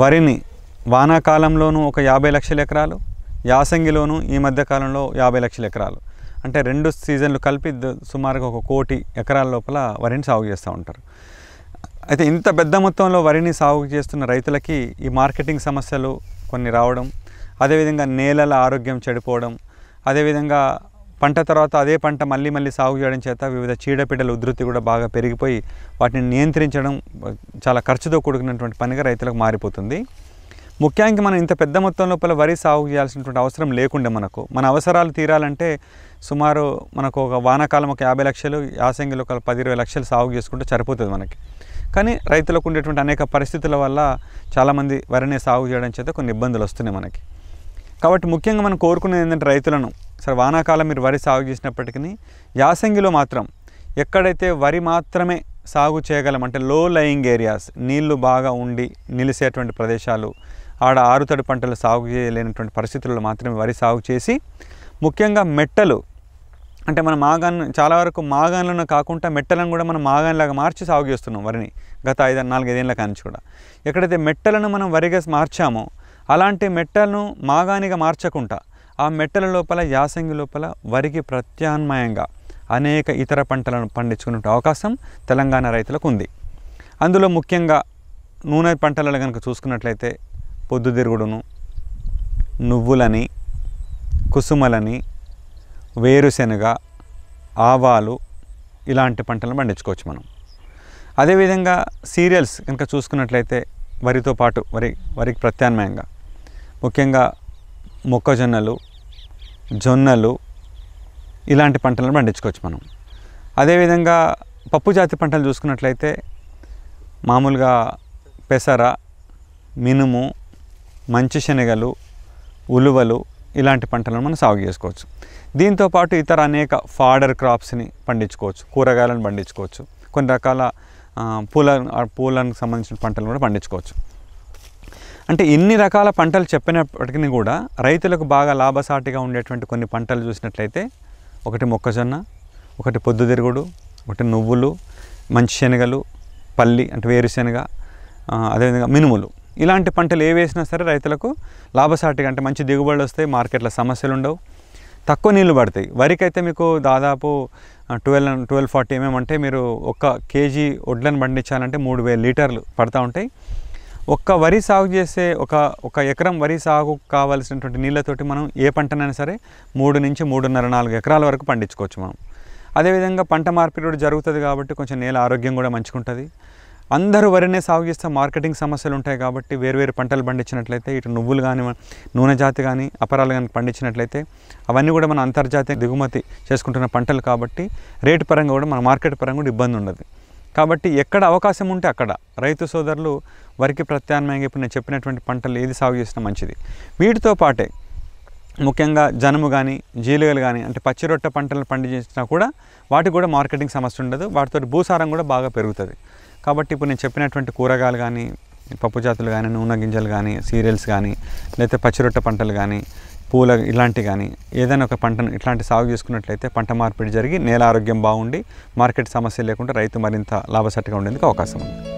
వరిని వానాకాలంలోనూ ఒక యాభై లక్షల ఎకరాలు యాసంగిలోనూ ఈ మధ్యకాలంలో యాభై లక్షల ఎకరాలు అంటే రెండు సీజన్లు కలిపి సుమారుగా ఒక కోటి ఎకరాల లోపల వరిని సాగు చేస్తూ ఉంటారు అయితే ఇంత పెద్ద మొత్తంలో వరిని సాగు చేస్తున్న రైతులకి ఈ మార్కెటింగ్ సమస్యలు కొన్ని రావడం అదేవిధంగా నేలల ఆరోగ్యం చెడిపోవడం అదేవిధంగా పంట తర్వాత అదే పంట మళ్ళీ మళ్ళీ సాగు చేయడం చేత వివిధ చీడపీడల ఉధృతి కూడా బాగా పెరిగిపోయి వాటిని నియంత్రించడం చాలా ఖర్చుతో కూడుకున్నటువంటి పనిగా రైతులకు మారిపోతుంది ముఖ్యంగా మనం ఇంత పెద్ద మొత్తం లోపల వరి సాగు చేయాల్సినటువంటి అవసరం లేకుండా మనకు మన అవసరాలు తీరాలంటే సుమారు మనకు ఒక వానాకాలం ఒక యాభై లక్షలు యాసంగిలో ఒక పది ఇరవై లక్షలు సాగు చేసుకుంటే సరిపోతుంది మనకి కానీ రైతులకు ఉండేటువంటి అనేక పరిస్థితుల వల్ల చాలామంది వరిని సాగు చేయడం చేత కొన్ని ఇబ్బందులు వస్తున్నాయి మనకి కాబట్టి ముఖ్యంగా మనం కోరుకునేది ఏంటంటే రైతులను సరే వానాకాలం మీరు వరి సాగు చేసినప్పటికీ యాసంగిలో మాత్రం ఎక్కడైతే వరి మాత్రమే సాగు చేయగలం అంటే లో లయింగ్ ఏరియాస్ నీళ్లు బాగా ఉండి నిలిసేటువంటి ప్రదేశాలు ఆడ ఆరుతడి పంటలు సాగు చేయలేనటువంటి పరిస్థితుల్లో మాత్రమే వరి సాగు చేసి ముఖ్యంగా మెట్టలు అంటే మన మాగాన్ చాలా వరకు మాగాన్లను కాకుండా మెట్టలను కూడా మనం మాగాన్లాగా మార్చి సాగు చేస్తున్నాం వరిని గత ఐదు నాలుగైదేళ్ళ కానించి కూడా ఎక్కడైతే మెట్టలను మనం వరిగా మార్చామో అలాంటి మెట్టలను మాగానిగా మార్చకుండా ఆ మెట్టల లోపల యాసంగి లోపల వరికి ప్రత్యామ్నాయంగా అనేక ఇతర పంటలను పండించుకునే అవకాశం తెలంగాణ రైతులకు ఉంది అందులో ముఖ్యంగా నూనె పంటలలో కనుక చూసుకున్నట్లయితే పొద్దుతిరుగుడును నువ్వులని కుసుమలని వేరుశెనగ ఆవాలు ఇలాంటి పంటలను పండించుకోవచ్చు మనం అదేవిధంగా సీరియల్స్ కనుక చూసుకున్నట్లయితే వరితో పాటు వరి వరికి ప్రత్యామ్నాయంగా ముఖ్యంగా మొక్కజొన్నలు జొన్నలు ఇలాంటి పంటలను పండించుకోవచ్చు మనం అదేవిధంగా పప్పు జాతి పంటలు చూసుకున్నట్లయితే మామూలుగా పెసర మినుము మంచి శనగలు ఉలువలు ఇలాంటి పంటలను మనం సాగు చేసుకోవచ్చు దీంతోపాటు ఇతర అనేక ఫాడర్ క్రాప్స్ని పండించుకోవచ్చు కూరగాయలను పండించుకోవచ్చు కొన్ని రకాల పూల పూలకు సంబంధించిన పంటలు కూడా పండించుకోవచ్చు అంటే ఇన్ని రకాల పంటలు చెప్పినప్పటికీ కూడా రైతులకు బాగా లాభసాటిగా ఉండేటువంటి కొన్ని పంటలు చూసినట్లయితే ఒకటి మొక్కజొన్న ఒకటి పొద్దుతిరుగుడు ఒకటి నువ్వులు మంచి శనగలు పల్లి అంటే వేరుశనగ అదేవిధంగా మినుములు ఇలాంటి పంటలు ఏ వేసినా సరే రైతులకు లాభసాటిగా అంటే మంచి దిగుబడులు వస్తాయి మార్కెట్లో సమస్యలు ఉండవు తక్కువ నీళ్లు పడతాయి వరికి అయితే మీకు దాదాపు ట్వెల్వ్ ట్వెల్వ్ ఫార్టీ ఎంఎం అంటే మీరు ఒక్క కేజీ వడ్లను పండించాలంటే మూడు వేల లీటర్లు పడతా ఉంటాయి ఒక్క వరి సాగు చేసే ఒక ఒక ఎకరం వరి సాగు కావాల్సినటువంటి నీళ్ళతోటి మనం ఏ పంటనైనా సరే మూడు నుంచి మూడున్నర నాలుగు ఎకరాల వరకు పండించుకోవచ్చు మనం అదేవిధంగా పంట మార్పిడి కూడా జరుగుతుంది కాబట్టి కొంచెం నేల ఆరోగ్యం కూడా మంచుకుంటుంది అందరూ వరినే సాగు చేస్తే మార్కెటింగ్ సమస్యలు ఉంటాయి కాబట్టి వేరువేరు పంటలు పండించినట్లయితే ఇటు నువ్వులు కానీ నూనె జాతి కానీ అపరాలు కానీ పండించినట్లయితే అవన్నీ కూడా మన అంతర్జాతీయ దిగుమతి చేసుకుంటున్న పంటలు కాబట్టి రేటు పరంగా కూడా మన మార్కెట్ పరంగా కూడా ఇబ్బంది ఉండదు కాబట్టి ఎక్కడ అవకాశం ఉంటే అక్కడ రైతు సోదరులు వరికి ప్రత్యామ్నాయంగా ఇప్పుడు నేను చెప్పినటువంటి పంటలు ఏది సాగు చేసినా మంచిది వీటితో పాటే ముఖ్యంగా జనము కానీ జీలుగలు కానీ అంటే పచ్చి రొట్ట పంటలు పండించినా కూడా వాటికి కూడా మార్కెటింగ్ సమస్య ఉండదు వాటితో భూసారం కూడా బాగా పెరుగుతుంది కాబట్టి ఇప్పుడు నేను చెప్పినటువంటి కూరగాయలు కానీ పప్పు జాతులు కానీ నూనె గింజలు కానీ సీరియల్స్ కానీ లేకపోతే పచ్చిరొట్ట పంటలు కానీ పూల ఇలాంటి కానీ ఏదైనా ఒక పంటను ఇట్లాంటి సాగు చేసుకున్నట్లయితే పంట మార్పిడి జరిగి నేల ఆరోగ్యం బాగుండి మార్కెట్ సమస్య లేకుండా రైతు మరింత లాభసాటిగా ఉండేందుకు అవకాశం ఉంది